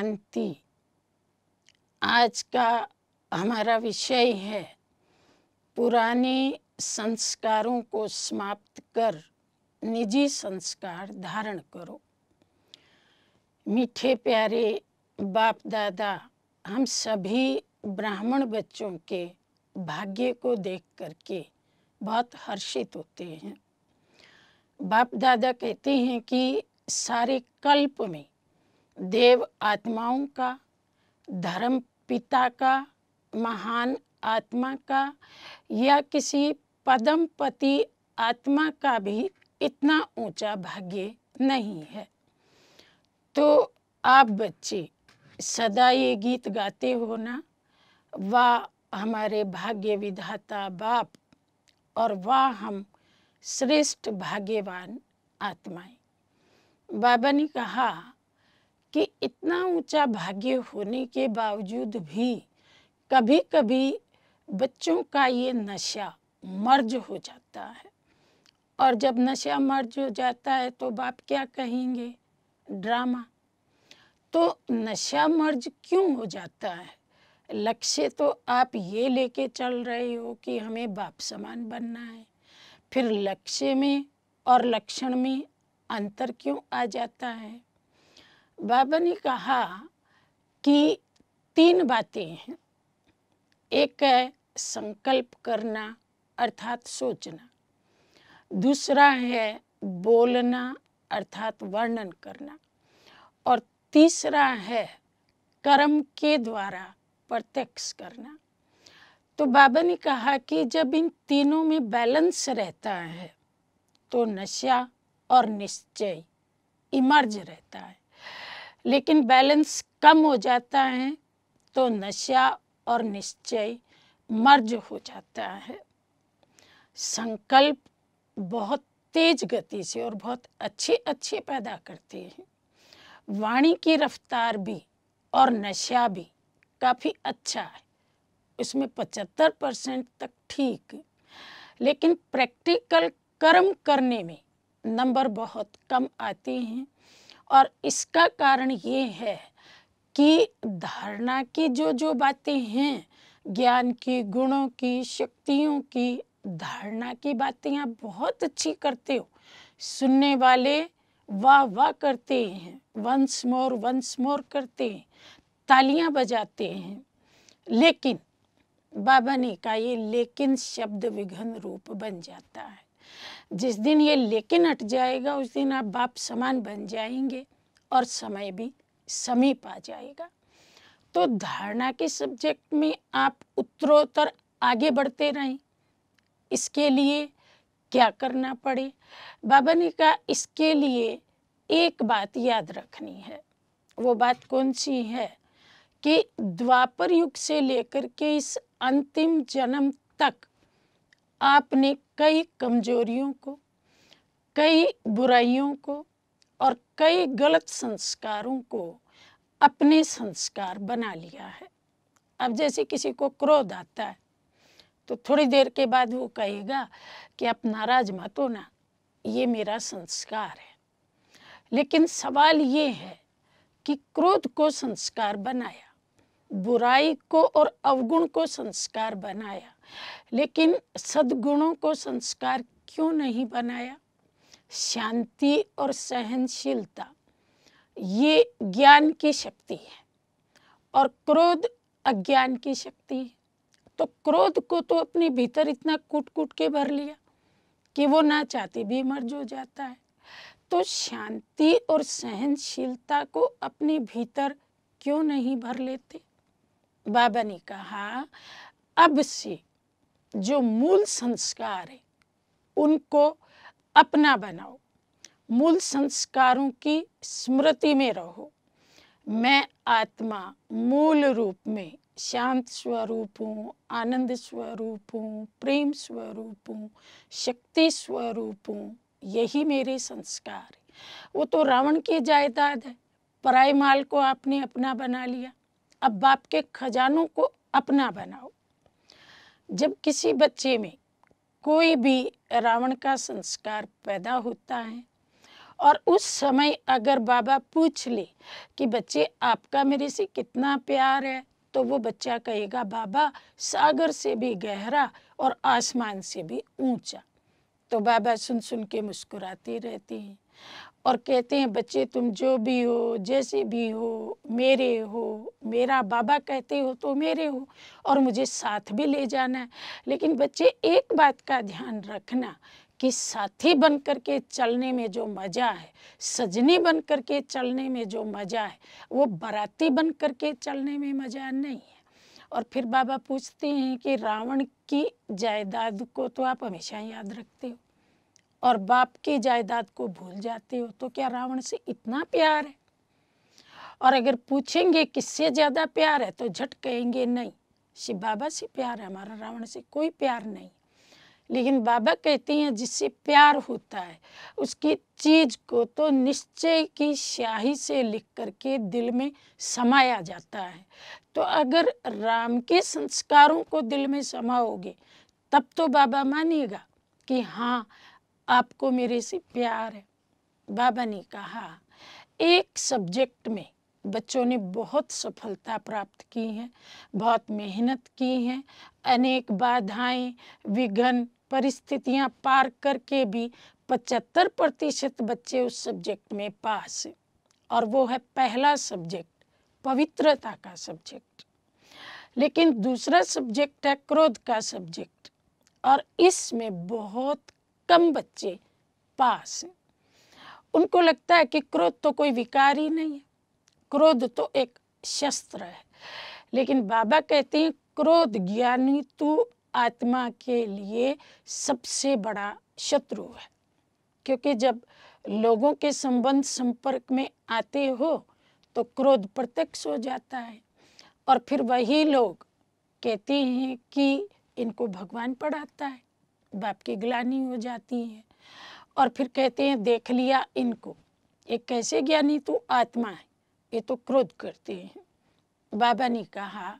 शांति आज का हमारा विषय है पुराने संस्कारों को समाप्त कर निजी संस्कार धारण करो मीठे प्यारे बाप दादा हम सभी ब्राह्मण बच्चों के भाग्य को देख करके बहुत हर्षित होते हैं बाप दादा कहते हैं कि सारे कल्प में देव आत्माओं का धर्म पिता का महान आत्मा का या किसी पदमपति आत्मा का भी इतना ऊंचा भाग्य नहीं है तो आप बच्चे सदा ये गीत गाते हो ना वाह हमारे भाग्य विधाता बाप और वाह हम श्रेष्ठ भाग्यवान आत्माएं बाबा ने कहा कि इतना ऊंचा भाग्य होने के बावजूद भी कभी कभी बच्चों का ये नशा मर्ज हो जाता है और जब नशा मर्ज हो जाता है तो बाप क्या कहेंगे ड्रामा तो नशा मर्ज क्यों हो जाता है लक्ष्य तो आप ये लेके चल रहे हो कि हमें बाप समान बनना है फिर लक्ष्य में और लक्षण में अंतर क्यों आ जाता है बाबा ने कहा कि तीन बातें हैं एक है संकल्प करना अर्थात सोचना दूसरा है बोलना अर्थात वर्णन करना और तीसरा है कर्म के द्वारा प्रत्यक्ष करना तो बाबा ने कहा कि जब इन तीनों में बैलेंस रहता है तो नशा और निश्चय इमर्ज रहता है लेकिन बैलेंस कम हो जाता है तो नशा और निश्चय मर्ज हो जाता है संकल्प बहुत तेज गति से और बहुत अच्छे अच्छे पैदा करते हैं वाणी की रफ्तार भी और नशा भी काफ़ी अच्छा है उसमें पचहत्तर परसेंट तक ठीक लेकिन प्रैक्टिकल कर्म करने में नंबर बहुत कम आते हैं और इसका कारण ये है कि धारणा की जो जो बातें हैं ज्ञान की गुणों की शक्तियों की धारणा की बातें आप बहुत अच्छी करते हो सुनने वाले वाह वाह करते हैं वंस मोर वंस मोर करते हैं तालियां बजाते हैं लेकिन बाबा ने कहा ये लेकिन शब्द विघन रूप बन जाता है जिस दिन ये लेकिन हट जाएगा उस दिन आप बाप समान बन जाएंगे और समय भी समीप आ जाएगा तो धारणा के सब्जेक्ट में आप उत्तरोत्तर आगे बढ़ते रहें इसके लिए क्या करना पड़े बाबा ने कहा इसके लिए एक बात याद रखनी है वो बात कौन सी है कि द्वापर युग से लेकर के इस अंतिम जन्म तक आपने कई कमजोरियों को कई बुराइयों को और कई गलत संस्कारों को अपने संस्कार बना लिया है अब जैसे किसी को क्रोध आता है तो थोड़ी देर के बाद वो कहेगा कि आप नाराज मत हो ना ये मेरा संस्कार है लेकिन सवाल ये है कि क्रोध को संस्कार बनाया बुराई को और अवगुण को संस्कार बनाया लेकिन सद्गुणों को संस्कार क्यों नहीं बनाया शांति और सहनशीलता ये ज्ञान की शक्ति है और क्रोध अज्ञान की शक्ति है तो क्रोध को तो अपने भीतर इतना कूट कूट के भर लिया कि वो ना चाहते भी मर्ज हो जाता है तो शांति और सहनशीलता को अपने भीतर क्यों नहीं भर लेते बाबा ने कहा अब से जो मूल संस्कार है उनको अपना बनाओ मूल संस्कारों की स्मृति में रहो मैं आत्मा मूल रूप में शांत स्वरूप हूँ आनंद स्वरूप हूँ प्रेम स्वरूप हूँ शक्ति स्वरूप हूँ यही मेरे संस्कार है वो तो रावण की जायदाद है पराय माल को आपने अपना बना लिया अब बाप के खजानों को अपना बनाओ जब किसी बच्चे में कोई भी रावण का संस्कार पैदा होता है और उस समय अगर बाबा पूछ ले कि बच्चे आपका मेरे से कितना प्यार है तो वो बच्चा कहेगा बाबा सागर से भी गहरा और आसमान से भी ऊंचा तो बाबा सुन सुन के मुस्कुराते रहते हैं और कहते हैं बच्चे तुम जो भी हो जैसे भी हो मेरे हो मेरा बाबा कहते हो तो मेरे हो और मुझे साथ भी ले जाना है लेकिन बच्चे एक बात का ध्यान रखना कि साथी बन कर के चलने में जो मज़ा है सजनी बन कर के चलने में जो मज़ा है वो बराती बन कर के चलने में मज़ा नहीं है और फिर बाबा पूछते हैं कि रावण की जायदाद को तो आप हमेशा याद रखते हो और बाप की जायदाद को भूल जाते हो तो क्या रावण से इतना प्यार है और अगर पूछेंगे किससे ज़्यादा प्यार है तो झट कहेंगे नहीं शिव बाबा से प्यार है हमारा रावण से कोई प्यार नहीं लेकिन बाबा कहते हैं जिससे प्यार होता है उसकी चीज को तो निश्चय की स्याही से लिख करके दिल में समाया जाता है तो अगर राम के संस्कारों को दिल में समाओगे तब तो बाबा मानिएगा कि हाँ आपको मेरे से प्यार है बाबा ने कहा एक सब्जेक्ट में बच्चों ने बहुत सफलता प्राप्त की है बहुत मेहनत की है अनेक बाधाएं विघन परिस्थितियां पार करके भी पचहत्तर प्रतिशत बच्चे उस सब्जेक्ट में पास और वो है पहला सब्जेक्ट पवित्रता का सब्जेक्ट लेकिन दूसरा सब्जेक्ट है क्रोध का सब्जेक्ट और इसमें बहुत कम बच्चे पास हैं उनको लगता है कि क्रोध तो कोई विकार ही नहीं है क्रोध तो एक शस्त्र है लेकिन बाबा कहते हैं क्रोध ज्ञानी तो आत्मा के लिए सबसे बड़ा शत्रु है क्योंकि जब लोगों के संबंध संपर्क में आते हो तो क्रोध प्रत्यक्ष हो जाता है और फिर वही लोग कहते हैं कि इनको भगवान पढ़ाता है बाप की ग्लानी हो जाती है और फिर कहते हैं देख लिया इनको ये कैसे ज्ञानी तू आत्मा है ये तो क्रोध करते हैं बाबा ने कहा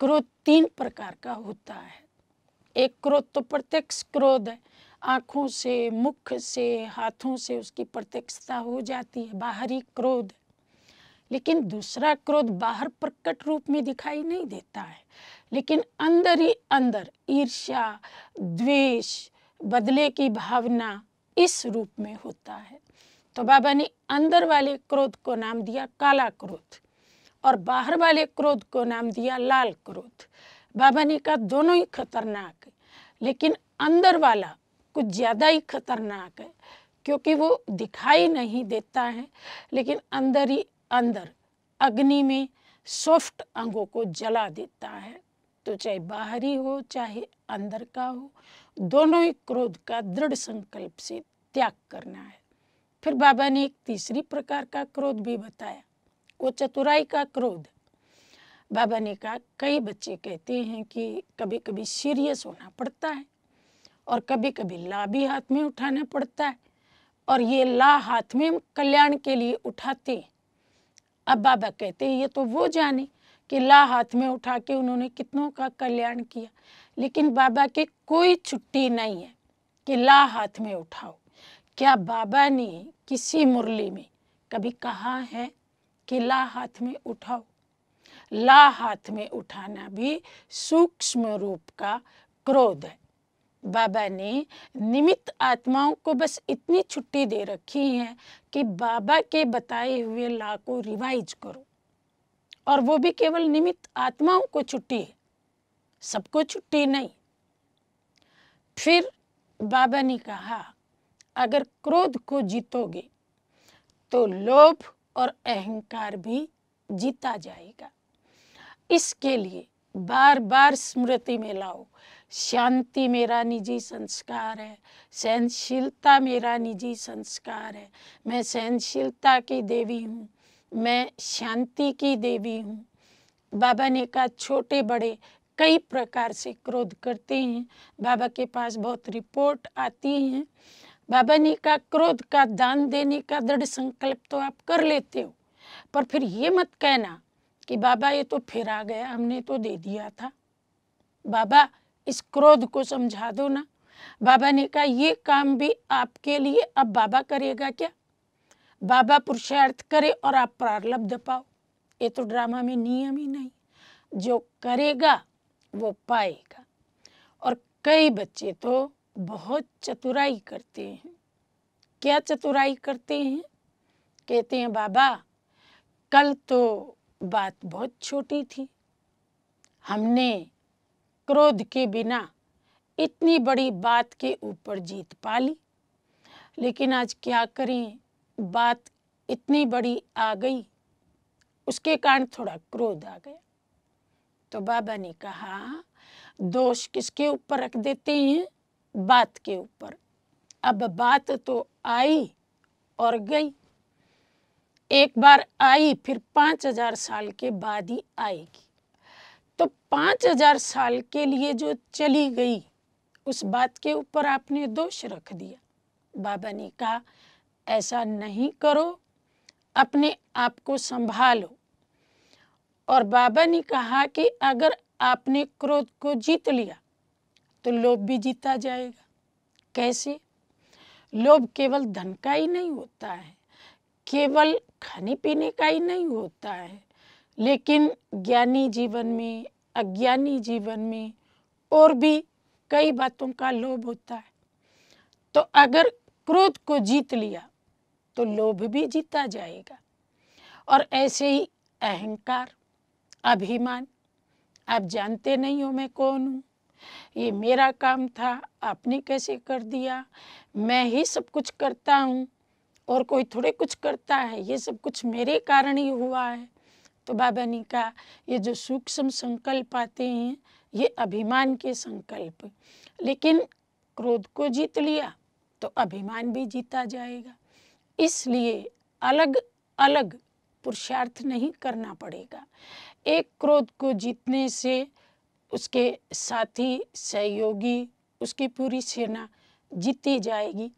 क्रोध तीन प्रकार का होता है एक क्रोध तो प्रत्यक्ष क्रोध है आँखों से मुख से हाथों से उसकी प्रत्यक्षता हो जाती है बाहरी क्रोध लेकिन दूसरा क्रोध बाहर प्रकट रूप में दिखाई नहीं देता है लेकिन अंदर ही अंदर ईर्ष्या द्वेष बदले की भावना इस रूप में होता है तो बाबा ने अंदर वाले क्रोध को नाम दिया काला क्रोध और बाहर वाले क्रोध को नाम दिया लाल क्रोध बाबा ने कहा दोनों ही खतरनाक है लेकिन अंदर वाला कुछ ज़्यादा ही खतरनाक है क्योंकि वो दिखाई नहीं देता है लेकिन अंदर ही अंदर अग्नि में सॉफ्ट अंगों को जला देता है तो चाहे बाहरी हो चाहे अंदर का हो दोनों ही क्रोध का दृढ़ संकल्प से त्याग करना है फिर बाबा ने एक तीसरी प्रकार का क्रोध भी बताया वो चतुराई का क्रोध बाबा ने कहा कई बच्चे कहते हैं कि कभी कभी सीरियस होना पड़ता है और कभी कभी ला भी हाथ में उठाना पड़ता है और ये ला हाथ में कल्याण के लिए उठाते हैं अब बाबा कहते हैं ये तो वो जाने किला हाथ में उठा के उन्होंने कितनों का कल्याण किया लेकिन बाबा की कोई छुट्टी नहीं है किला हाथ में उठाओ क्या बाबा ने किसी मुरली में कभी कहा है कि ला हाथ में उठाओ ला हाथ में उठाना भी सूक्ष्म रूप का क्रोध है बाबा ने निमित्त आत्माओं को बस इतनी छुट्टी दे रखी है कि बाबा के बताए हुए ला को रिवाइज करो और वो भी केवल निमित्त आत्माओं को छुट्टी है सबको छुट्टी नहीं फिर बाबा ने कहा अगर क्रोध को जीतोगे तो लोभ और अहंकार भी जीता जाएगा इसके लिए बार बार स्मृति में लाओ शांति मेरा निजी संस्कार है सहनशीलता मेरा निजी संस्कार है मैं सहनशीलता की देवी हूँ मैं शांति की देवी हूँ बाबा ने कहा छोटे बड़े कई प्रकार से क्रोध करते हैं बाबा के पास बहुत रिपोर्ट आती हैं बाबा ने कहा क्रोध का दान देने का दृढ़ संकल्प तो आप कर लेते हो पर फिर ये मत कहना कि बाबा ये तो फिर आ गया हमने तो दे दिया था बाबा इस क्रोध को समझा दो ना बाबा ने कहा ये काम भी आपके लिए अब बाबा करेगा क्या बाबा पुरुषार्थ करे और आप प्रारब्ध पाओ ये तो ड्रामा में नियम ही नहीं जो करेगा वो पाएगा और कई बच्चे तो बहुत चतुराई करते हैं क्या चतुराई करते हैं कहते हैं बाबा कल तो बात बहुत छोटी थी हमने क्रोध के बिना इतनी बड़ी बात के ऊपर जीत पा ली लेकिन आज क्या करें बात इतनी बड़ी आ गई उसके कारण थोड़ा क्रोध आ गया तो बाबा ने कहा दोष किसके ऊपर रख देते हैं बात के ऊपर अब बात तो आई और गई एक बार आई फिर पांच हजार साल के बाद ही आएगी तो पांच हजार साल के लिए जो चली गई उस बात के ऊपर आपने दोष रख दिया बाबा ने कहा ऐसा नहीं करो अपने आप को संभालो और बाबा ने कहा कि अगर आपने क्रोध को जीत लिया तो लोभ भी जीता जाएगा कैसे लोभ केवल धन का ही नहीं होता है केवल खाने पीने का ही नहीं होता है लेकिन ज्ञानी जीवन में अज्ञानी जीवन में और भी कई बातों का लोभ होता है तो अगर क्रोध को जीत लिया तो लोभ भी जीता जाएगा और ऐसे ही अहंकार अभिमान आप जानते नहीं हो मैं कौन हूँ ये मेरा काम था आपने कैसे कर दिया मैं ही सब कुछ करता हूँ और कोई थोड़े कुछ करता है ये सब कुछ मेरे कारण ही हुआ है तो बाबा ने कहा ये जो सूक्ष्म संकल्प आते हैं ये अभिमान के संकल्प लेकिन क्रोध को जीत लिया तो अभिमान भी जीता जाएगा इसलिए अलग अलग पुरुषार्थ नहीं करना पड़ेगा एक क्रोध को जीतने से उसके साथी सहयोगी उसकी पूरी सेना जीती जाएगी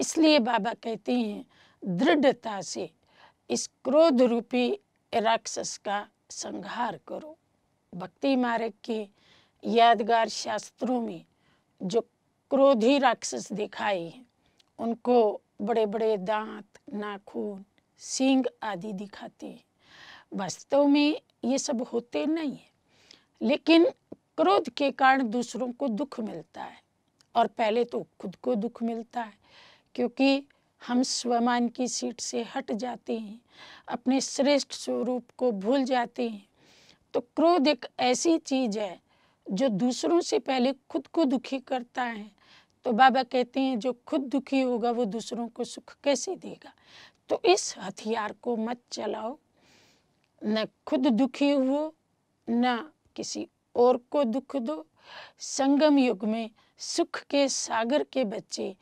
इसलिए बाबा कहते हैं दृढ़ता से इस क्रोध रूपी राक्षस का संहार करो भक्ति मार्ग के यादगार शास्त्रों में जो क्रोधी राक्षस दिखाए हैं उनको बड़े बड़े दांत नाखून सींग आदि दिखाते हैं वास्तव में ये सब होते नहीं है लेकिन क्रोध के कारण दूसरों को दुख मिलता है और पहले तो खुद को दुख मिलता है क्योंकि हम स्वमान की सीट से हट जाते हैं अपने श्रेष्ठ स्वरूप को भूल जाते हैं तो क्रोध एक ऐसी चीज़ है जो दूसरों से पहले खुद को दुखी करता है तो बाबा कहते हैं जो खुद दुखी होगा वो दूसरों को सुख कैसे देगा तो इस हथियार को मत चलाओ न खुद दुखी हो न किसी और को दुख दो संगम युग में सुख के सागर के बच्चे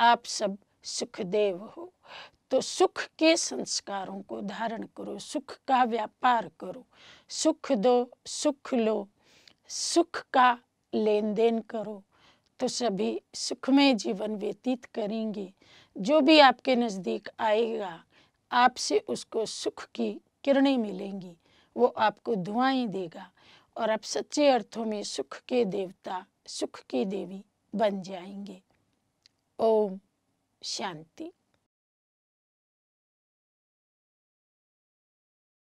आप सब सुखदेव हो तो सुख के संस्कारों को धारण करो सुख का व्यापार करो सुख दो सुख लो सुख का लेन देन करो तो सभी सुखमय जीवन व्यतीत करेंगे जो भी आपके नज़दीक आएगा आपसे उसको सुख की किरणें मिलेंगी वो आपको दुआएं देगा और आप सच्चे अर्थों में सुख के देवता सुख की देवी बन जाएंगे ओम शांति